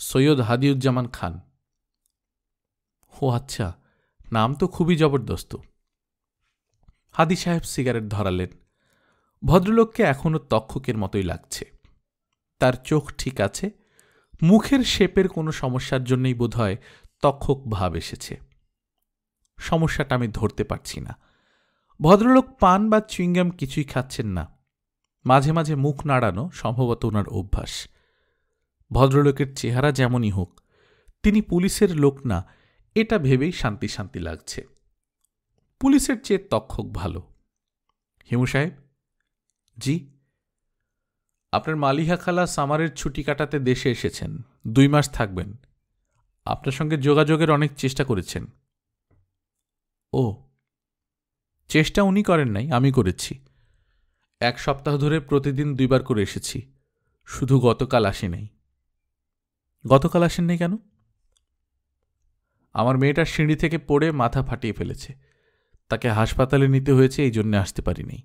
সৈয়দ হাদিউজ্জামান খান ও আচ্ছা নাম তো খুবই জবরদস্ত হাদি সাহেব সিগারেট ধরালেন ভদ্রলোককে এখনও তক্ষকের মতোই লাগছে তার চোখ ঠিক আছে মুখের শেপের কোনো সমস্যার জন্যই বোধহয় তক্ষক ভাব এসেছে সমস্যাটা আমি ধরতে পারছি না ভদ্রলোক পান বা চুইংগাম কিছুই খাচ্ছেন না মাঝে মাঝে মুখ নাড়ানো সম্ভবত ওনার অভ্যাস ভদ্রলোকের চেহারা যেমনই হোক তিনি পুলিশের লোক না এটা ভেবেই শান্তি শান্তি লাগছে পুলিশের চেয়ে তক্ষক ভালো হিমু সাহেব জি আপনার মালিহা খালা সামারের ছুটি কাটাতে দেশে এসেছেন দুই মাস থাকবেন আপনার সঙ্গে যোগাযোগের অনেক চেষ্টা করেছেন ও চেষ্টা উনি করেন নাই আমি করেছি এক সপ্তাহ ধরে প্রতিদিন দুইবার করে এসেছি শুধু গতকাল আসি নাই গতকাল আসেননি কেন আমার মেয়েটার সিঁড়ি থেকে পড়ে মাথা ফাটিয়ে ফেলেছে তাকে হাসপাতালে নিতে হয়েছে এই জন্যে আসতে পারিনি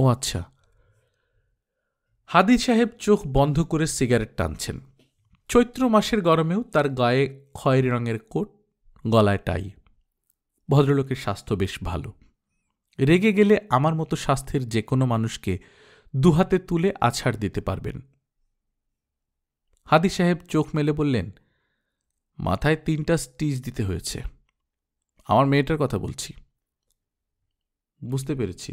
ও আচ্ছা হাদি সাহেব চোখ বন্ধ করে সিগারেট টানছেন চৈত্র মাসের গরমেও তার গায়ে খয়েরি রঙের কোট গলায় টাই ভদ্রলোকের স্বাস্থ্য বেশ ভালো রেগে গেলে আমার মতো স্বাস্থ্যের যে কোনো মানুষকে দুহাতে তুলে আছাড় দিতে পারবেন হাদি সাহেব চোখ মেলে বললেন মাথায় তিনটা স্টিচ দিতে হয়েছে আমার মেয়েটার কথা বলছি বুঝতে পেরেছি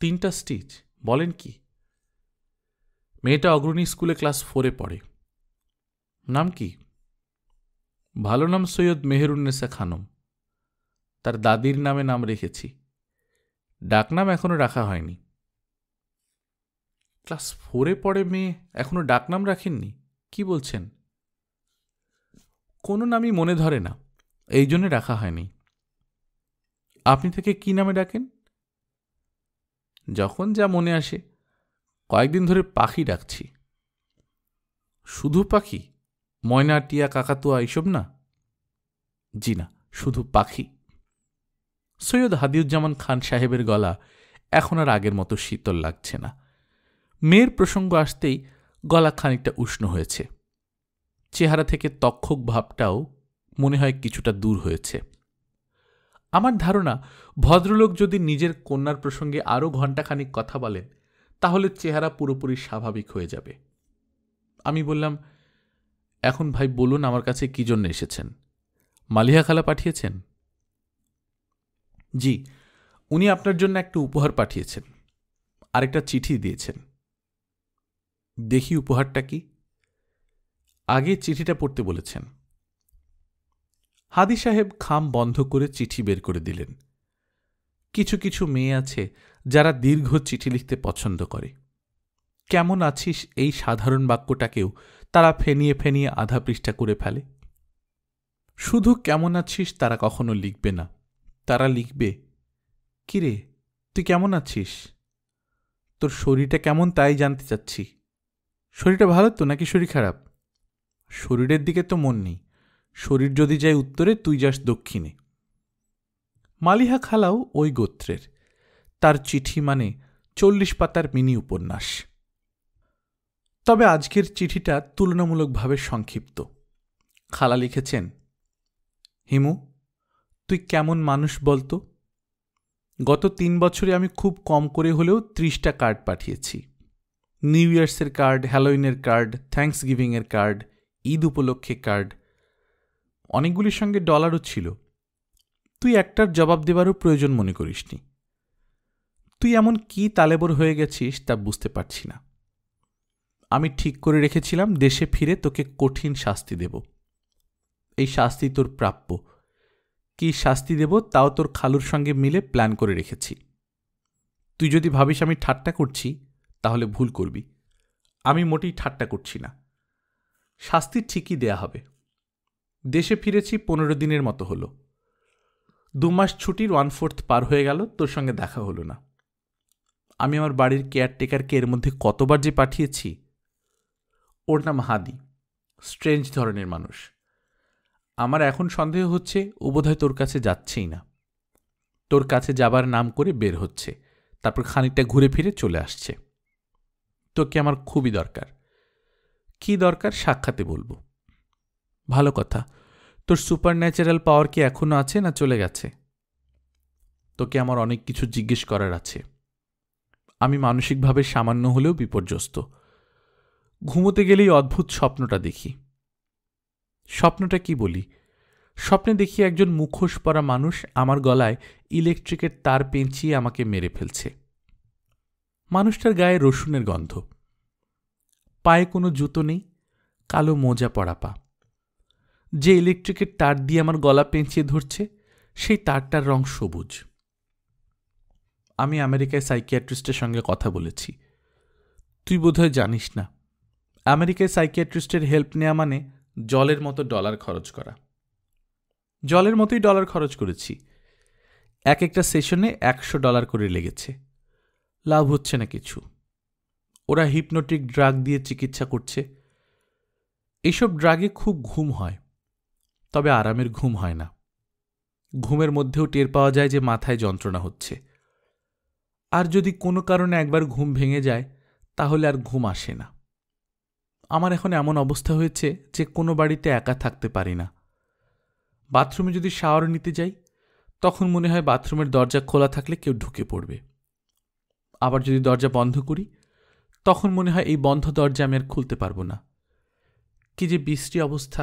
তিনটা স্টিচ বলেন কি মেয়েটা অগ্রণী স্কুলে ক্লাস ফোরে পড়ে নাম কি ভালো নাম সৈয়দ মেহেরুন্নেসা খানম তার দাদির নামে নাম রেখেছি ডাকনাম এখনও রাখা হয়নি ক্লাস ফোরে পড়ে মেয়ে এখনও ডাকনাম রাখেননি কি বলছেন কোনো নামই মনে ধরে না এই জন্যে রাখা হয়নি আপনি থেকে কি নামে ডাকেন যখন যা মনে আসে কয়েকদিন ধরে পাখি ডাকছি শুধু পাখি ময়না টিয়া কাকাতুয়া এইসব না জি না শুধু পাখি সৈয়দ হাদিউজ্জামান খান সাহেবের গলা এখন আর আগের মতো শীতল লাগছে না মেয়ের প্রসঙ্গ আসতেই গলা খানিকটা উষ্ণ হয়েছে চেহারা থেকে তক্ষক ভাবটাও মনে হয় কিছুটা দূর হয়েছে আমার ধারণা ভদ্রলোক যদি নিজের কন্যার প্রসঙ্গে আরও ঘণ্টাখানিক কথা বলেন তাহলে চেহারা পুরোপুরি স্বাভাবিক হয়ে যাবে আমি বললাম এখন ভাই বলুন আমার কাছে কী জন্য এসেছেন মালিহা খালা পাঠিয়েছেন জি উনি আপনার জন্য একটা উপহার পাঠিয়েছেন আরেকটা চিঠি দিয়েছেন দেখি উপহারটা কি আগে চিঠিটা পড়তে বলেছেন হাদি সাহেব খাম বন্ধ করে চিঠি বের করে দিলেন কিছু কিছু মেয়ে আছে যারা দীর্ঘ চিঠি লিখতে পছন্দ করে কেমন আছিস এই সাধারণ বাক্যটাকেও তারা ফেনিয়ে ফেনিয়ে আধা পৃষ্ঠা করে ফেলে শুধু কেমন আছিস তারা কখনো লিখবে না তারা লিখবে কিরে তুই কেমন আছিস তোর শরীরটা কেমন তাই জানতে চাচ্ছি শরীরটা ভালো তো নাকি শরীর খারাপ শরীরের দিকে তো মন নেই শরীর যদি যায় উত্তরে তুই যাস দক্ষিণে মালিহা খালাও ওই গোত্রের তার চিঠি মানে চল্লিশ পাতার মিনি উপন্যাস তবে আজকের চিঠিটা তুলনামূলকভাবে সংক্ষিপ্ত খালা লিখেছেন হিমু তুই কেমন মানুষ বলতো গত তিন বছরে আমি খুব কম করে হলেও ত্রিশটা কার্ড পাঠিয়েছি নিউ ইয়ার্সের কার্ড হ্যালোইনের কার্ড থ্যাংকস গিভিংয়ের কার্ড ঈদ উপলক্ষে কার্ড অনেকগুলির সঙ্গে ডলারও ছিল তুই একটার জবাব দেবারও প্রয়োজন মনে করিসনি তুই এমন কি তালেবর হয়ে গেছিস তা বুঝতে পারছি না আমি ঠিক করে রেখেছিলাম দেশে ফিরে তোকে কঠিন শাস্তি দেব এই শাস্তি তোর প্রাপ্য কি শাস্তি দেব তাও তোর খালুর সঙ্গে মিলে প্ল্যান করে রেখেছি তুই যদি ভাবিস আমি ঠাট্টা করছি তাহলে ভুল করবি আমি মোটেই ঠাট্টা করছি না শাস্তি ঠিকই দেয়া হবে দেশে ফিরেছি পনেরো দিনের মতো হলো দু মাস ছুটির ওয়ান ফোর্থ পার হয়ে গেল তোর সঙ্গে দেখা হলো না আমি আমার বাড়ির কেয়ারটেকারকে এর মধ্যে কতবার যে পাঠিয়েছি ওর নাম হাদি স্ট্রেঞ্জ ধরনের মানুষ আমার এখন সন্দেহ হচ্ছে ও বোধহয় তোর কাছে যাচ্ছেই না তোর কাছে যাবার নাম করে বের হচ্ছে তারপর খানিকটা ঘুরে ফিরে চলে আসছে তোকে আমার খুবই দরকার কি দরকার সাক্ষাতে বলবো ভালো কথা তোর সুপার ন্যাচারাল পাওয়ার কি এখনও আছে না চলে গেছে তোকে আমার অনেক কিছু জিজ্ঞেস করার আছে আমি মানসিকভাবে সামান্য হলেও বিপর্যস্ত ঘুমোতে গেলেই অদ্ভুত স্বপ্নটা দেখি স্বপ্নটা কি বলি স্বপ্নে দেখি একজন মুখোশ পরা মানুষ আমার গলায় ইলেকট্রিকের তার পেঁচিয়ে আমাকে মেরে ফেলছে মানুষটার গায়ে রসুনের গন্ধ পায়ে কোনো জুতো নেই কালো মোজা পড়া পা যে ইলেকট্রিকের তার দিয়ে আমার গলা পেঁচিয়ে ধরছে সেই তারটার রং সবুজ আমি আমেরিকায় সাইকিয়াট্রিস্টের সঙ্গে কথা বলেছি তুই বোধহয় জানিস না আমেরিকায় সাইকিয়াট্রিস্টের হেল্প নেওয়া মানে জলের মতো ডলার খরচ করা জলের মতোই ডলার খরচ করেছি এক একটা সেশনে একশো ডলার করে লেগেছে লাভ হচ্ছে না কিছু ওরা হিপনোটিক ড্রাগ দিয়ে চিকিৎসা করছে এসব ড্রাগে খুব ঘুম হয় তবে আরামের ঘুম হয় না ঘুমের মধ্যেও টের পাওয়া যায় যে মাথায় যন্ত্রণা হচ্ছে আর যদি কোনো কারণে একবার ঘুম ভেঙে যায় তাহলে আর ঘুম আসে না আমার এখন এমন অবস্থা হয়েছে যে কোনো বাড়িতে একা থাকতে পারি না বাথরুমে যদি শাওয়ার নিতে যাই তখন মনে হয় বাথরুমের দরজা খোলা থাকলে কেউ ঢুকে পড়বে আবার যদি দরজা বন্ধ করি তখন মনে হয় এই বন্ধ দরজা আমি আর খুলতে পারবো না কি যে বৃষ্টি অবস্থা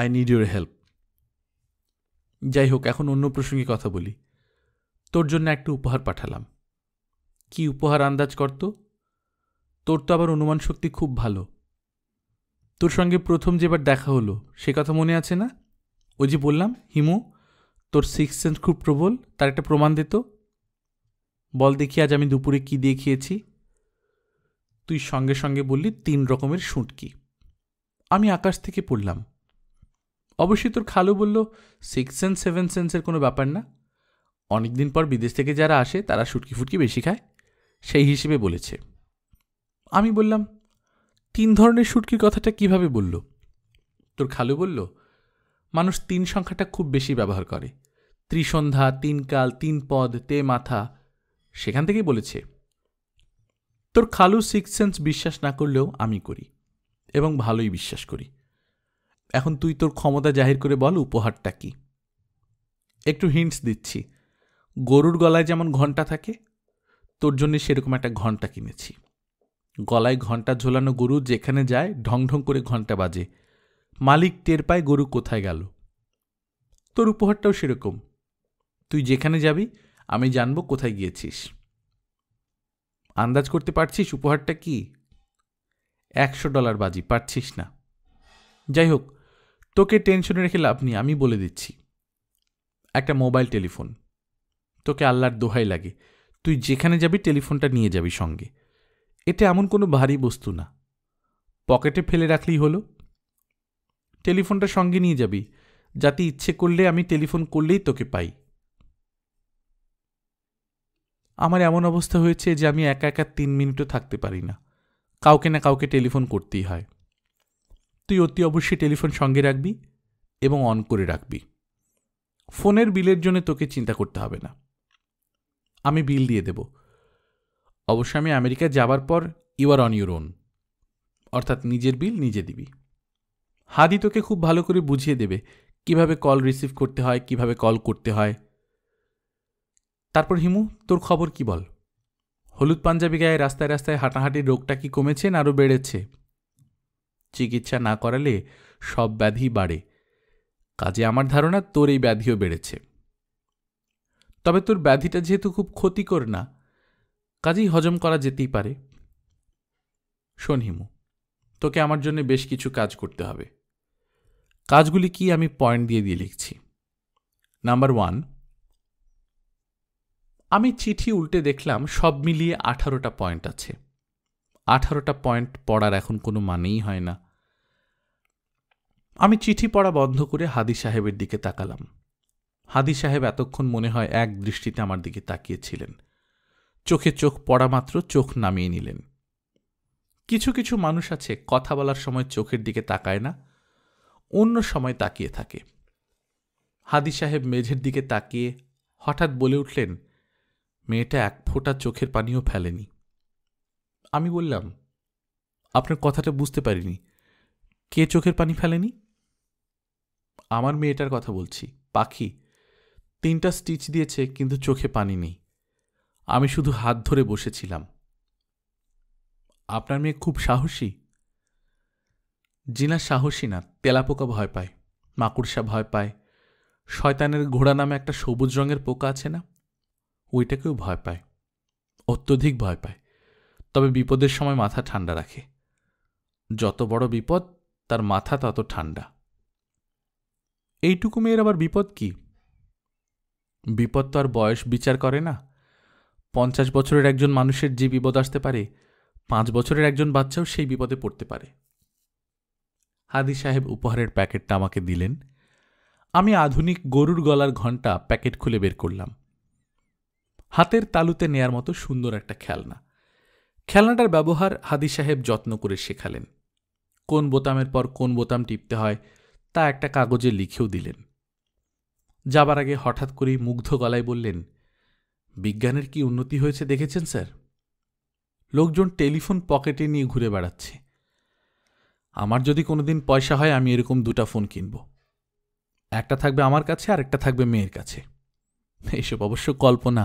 আই নিড ইউর হেল্প যাই হোক এখন অন্য প্রসঙ্গে কথা বলি তোর জন্য একটা উপহার পাঠালাম কি উপহার আন্দাজ করতো তোর তো আবার অনুমান শক্তি খুব ভালো তোর সঙ্গে প্রথম যেবার দেখা হলো সে কথা মনে আছে না ওই যে বললাম হিমু তোর সিক্স সেন্স খুব প্রবল তার একটা প্রমাণ দিত বল দেখি আজ আমি দুপুরে কি দিয়ে খেয়েছি তুই সঙ্গে সঙ্গে বললি তিন রকমের শুঁটকি আমি আকাশ থেকে পড়লাম অবশ্যই তোর খালু বলল সিক্স সেন্স সেভেন সেন্সের কোনো ব্যাপার না অনেক দিন পর বিদেশ থেকে যারা আসে তারা সুটকি ফুটকি বেশি খায় সেই হিসেবে বলেছে আমি বললাম তিন ধরনের সুটকির কথাটা কিভাবে বলল তোর খালু বলল মানুষ তিন সংখ্যাটা খুব বেশি ব্যবহার করে ত্রিসন্ধ্যা তিনকাল তিন পদ তে মাথা সেখান থেকেই বলেছে তোর খালু সিক্স সেন্স বিশ্বাস না করলেও আমি করি এবং ভালোই বিশ্বাস করি এখন তুই তোর ক্ষমতা জাহির করে বল উপহারটা কি একটু হিন্টস দিচ্ছি গরুর গলায় যেমন ঘন্টা থাকে তোর জন্য সেরকম একটা ঘন্টা কিনেছি গলায় ঘন্টা ঝোলানো গরু যেখানে যায় ঢং ঢং করে ঘন্টা বাজে মালিক টের পায় গরু কোথায় গেল তোর উপহারটাও সেরকম তুই যেখানে যাবি আমি জানব কোথায় গিয়েছিস আন্দাজ করতে পারছিস উপহারটা কি একশো ডলার বাজি পারছিস না যাই হোক তোকে টেনশনে রেখে লাভ নেই আমি বলে দিচ্ছি একটা মোবাইল টেলিফোন তোকে আল্লাহর দোহাই লাগে তুই যেখানে যাবি টেলিফোনটা নিয়ে যাবি সঙ্গে এটা এমন কোনো ভারী বস্তু না পকেটে ফেলে রাখলেই হলো টেলিফোনটা সঙ্গে নিয়ে যাবি যাতে ইচ্ছে করলে আমি টেলিফোন করলেই তোকে পাই আমার এমন অবস্থা হয়েছে যে আমি একা একা তিন মিনিটও থাকতে পারি না কাউকে না কাউকে টেলিফোন করতেই হয় তুই অতি অবশ্যই টেলিফোন সঙ্গে রাখবি এবং অন করে রাখবি ফোনের বিলের জন্য তোকে চিন্তা করতে হবে না আমি বিল দিয়ে দেব অবশ্য আমি আমেরিকা যাবার পর you are on your own অর্থাৎ নিজের বিল নিজে দিবি হাদি তোকে খুব ভালো করে বুঝিয়ে দেবে কিভাবে কল রিসিভ করতে হয় কিভাবে কল করতে হয় তারপর হিমু তোর খবর কি বল হলুদ পাঞ্জাবি গায়ে রাস্তায় রাস্তায় হাঁটাহাঁটির রোগটা কি কমেছে না আরও বেড়েছে চিকিৎসা না করালে সব ব্যাধি বাড়ে কাজে আমার ধারণা তোর এই ব্যাধিও বেড়েছে তবে তোর ব্যাধিটা যেহেতু খুব ক্ষতিকর না কাজেই হজম করা যেতেই পারে শোন হিমু তোকে আমার জন্য বেশ কিছু কাজ করতে হবে কাজগুলি কি আমি পয়েন্ট দিয়ে দিয়ে লিখছি নাম্বার ওয়ান আমি চিঠি উল্টে দেখলাম সব মিলিয়ে আঠারোটা পয়েন্ট আছে আঠারোটা পয়েন্ট পড়ার এখন কোনো মানেই হয় না আমি চিঠি পড়া বন্ধ করে হাদি সাহেবের দিকে তাকালাম হাদি সাহেব এতক্ষণ মনে হয় এক দৃষ্টিতে আমার দিকে তাকিয়েছিলেন চোখে চোখ পড়া মাত্র চোখ নামিয়ে নিলেন কিছু কিছু মানুষ আছে কথা বলার সময় চোখের দিকে তাকায় না অন্য সময় তাকিয়ে থাকে হাদি সাহেব মেঝের দিকে তাকিয়ে হঠাৎ বলে উঠলেন মেয়েটা এক ফোঁটা চোখের পানিও ফেলেনি আমি বললাম আপনার কথাটা বুঝতে পারিনি কে চোখের পানি ফেলেনি আমার মেয়েটার কথা বলছি পাখি তিনটা স্টিচ দিয়েছে কিন্তু চোখে পানি নেই আমি শুধু হাত ধরে বসেছিলাম আপনার মেয়ে খুব সাহসী জিনা সাহসী না তেলাপোকা ভয় পায় মাকুড়সা ভয় পায় শয়তানের ঘোড়া নামে একটা সবুজ রঙের পোকা আছে না ওইটাকেও ভয় পায় অত্যধিক ভয় পায় তবে বিপদের সময় মাথা ঠান্ডা রাখে যত বড় বিপদ তার মাথা তত ঠান্ডা এইটুকু মেয়ের আবার বিপদ কি বিপদ তো আর বয়স বিচার করে না পঞ্চাশ বছরের একজন মানুষের যে বিপদ আসতে পারে পাঁচ বছরের একজন বাচ্চাও সেই বিপদে পড়তে পারে হাদি সাহেব উপহারের প্যাকেটটা আমাকে দিলেন আমি আধুনিক গরুর গলার ঘন্টা প্যাকেট খুলে বের করলাম হাতের তালুতে নেয়ার মতো সুন্দর একটা খেলনা খেলনাটার ব্যবহার হাদি সাহেব যত্ন করে শেখালেন কোন বোতামের পর কোন বোতাম টিপতে হয় তা একটা কাগজে লিখেও দিলেন যাবার আগে হঠাৎ করেই মুগ্ধ গলায় বললেন বিজ্ঞানের কি উন্নতি হয়েছে দেখেছেন স্যার লোকজন টেলিফোন পকেটে নিয়ে ঘুরে বেড়াচ্ছে আমার যদি কোনোদিন পয়সা হয় আমি এরকম দুটা ফোন কিনব একটা থাকবে আমার কাছে আর একটা থাকবে মেয়ের কাছে এসব অবশ্য কল্পনা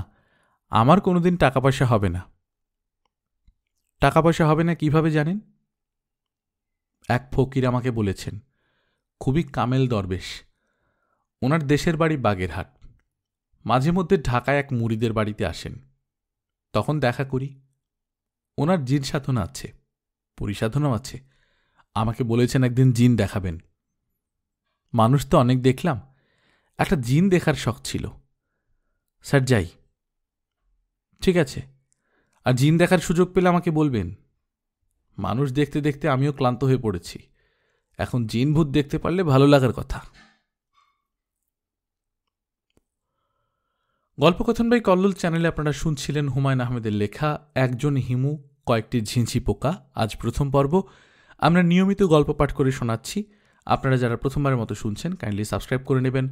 আমার কোনো দিন টাকা পয়সা হবে না টাকা পয়সা হবে না কিভাবে জানেন এক ফকির আমাকে বলেছেন খুবই কামেল দরবেশ ওনার দেশের বাড়ি বাগেরহাট মাঝে মধ্যে ঢাকায় এক মুড়িদের বাড়িতে আসেন তখন দেখা করি ওনার জিন সাধনা আছে পরিসাধনাও আছে আমাকে বলেছেন একদিন জিন দেখাবেন মানুষ তো অনেক দেখলাম একটা জিন দেখার শখ ছিল স্যার যাই ঠিক আছে আর জিন দেখার সুযোগ পেলে আমাকে বলবেন মানুষ দেখতে দেখতে আমিও ক্লান্ত হয়ে পড়েছি এখন জিন ভূত দেখতে পারলে ভালো লাগার কথা গল্পকথন ভাই কল্লোল চ্যানেলে আপনারা শুনছিলেন হুমায়ুন আহমেদের লেখা একজন হিমু কয়েকটি ঝিঁঝি পোকা আজ প্রথম পর্ব আমরা নিয়মিত গল্প পাঠ করে শোনাচ্ছি আপনারা যারা প্রথমবারের মতো শুনছেন কাইন্ডলি সাবস্ক্রাইব করে নেবেন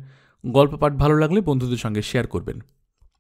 গল্প পাঠ ভালো লাগলে বন্ধুদের সঙ্গে শেয়ার করবেন